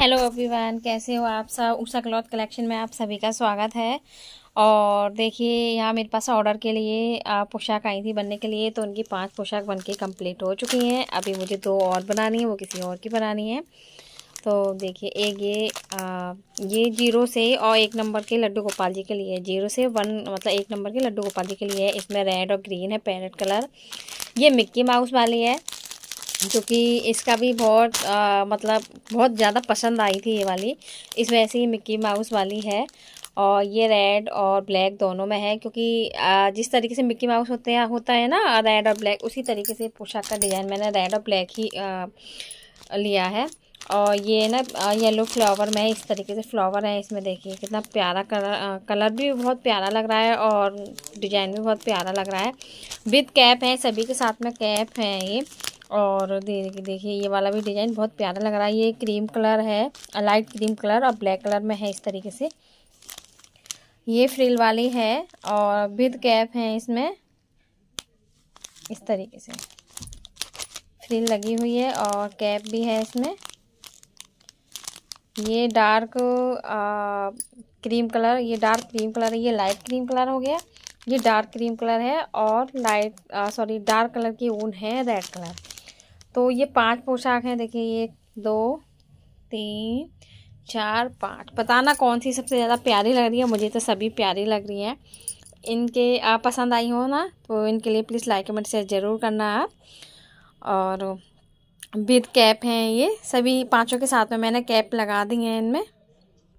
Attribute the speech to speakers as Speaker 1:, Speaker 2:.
Speaker 1: hello everyone कैसे हो आप सब उषा क्लॉथ कलेक्शन में आप सभी का स्वागत है और देखिए यहाँ मेरे पास ऑर्डर के लिए पोशाक आई थी बनने के लिए तो उनकी पांच पोशाक बन के कम्प्लीट हो चुकी हैं अभी मुझे दो और बनानी है वो किसी और की बनानी है तो देखिए एक ये आ, ये जीरो से और एक नंबर के लड्डू गोपाल जी के लिए जीरो से वन मतलब एक नंबर के लड्डू गोपाल जी के लिए इसमें रेड और ग्रीन है पैरेट कलर ये मिक्की माउस वाली है जो कि इसका भी बहुत आ, मतलब बहुत ज़्यादा पसंद आई थी ये वाली इस वैसे ही मिक्की माउस वाली है और ये रेड और ब्लैक दोनों में है क्योंकि आ, जिस तरीके से मिक्की माउस होते हैं होता है ना रेड और ब्लैक उसी तरीके से पोशाक का डिज़ाइन मैंने रेड और ब्लैक ही आ, लिया है और ये ना येलो फ्लावर में इस तरीके से फ्लावर है इसमें देखिए कितना प्यारा कलर कलर भी बहुत प्यारा लग रहा है और डिज़ाइन भी बहुत प्यारा लग रहा है विद कैप है सभी के साथ में कैप है ये और देखिए ये वाला भी डिज़ाइन बहुत प्यारा लग रहा है ये क्रीम कलर है लाइट क्रीम कलर और ब्लैक कलर में है इस तरीके से ये फ्रिल वाली है और विद कैप है इसमें इस तरीके से फ्रिल लगी हुई है और कैप भी है इसमें ये डार्क आ, क्रीम कलर ये डार्क क्रीम कलर ये लाइट क्रीम कलर हो गया ये डार्क क्रीम कलर है और लाइट सॉरी डार्क कलर की ऊन है रेड कलर तो ये पांच पोशाक हैं देखिए ये दो तीन चार पाँच पता ना कौन सी सबसे ज़्यादा प्यारी लग रही है मुझे तो सभी प्यारी लग रही है इनके आप पसंद आई हो ना तो इनके लिए प्लीज़ लाइक कमेंट शेयर ज़रूर करना आप और विद कैप हैं ये सभी पांचों के साथ में मैंने कैप लगा दी है इनमें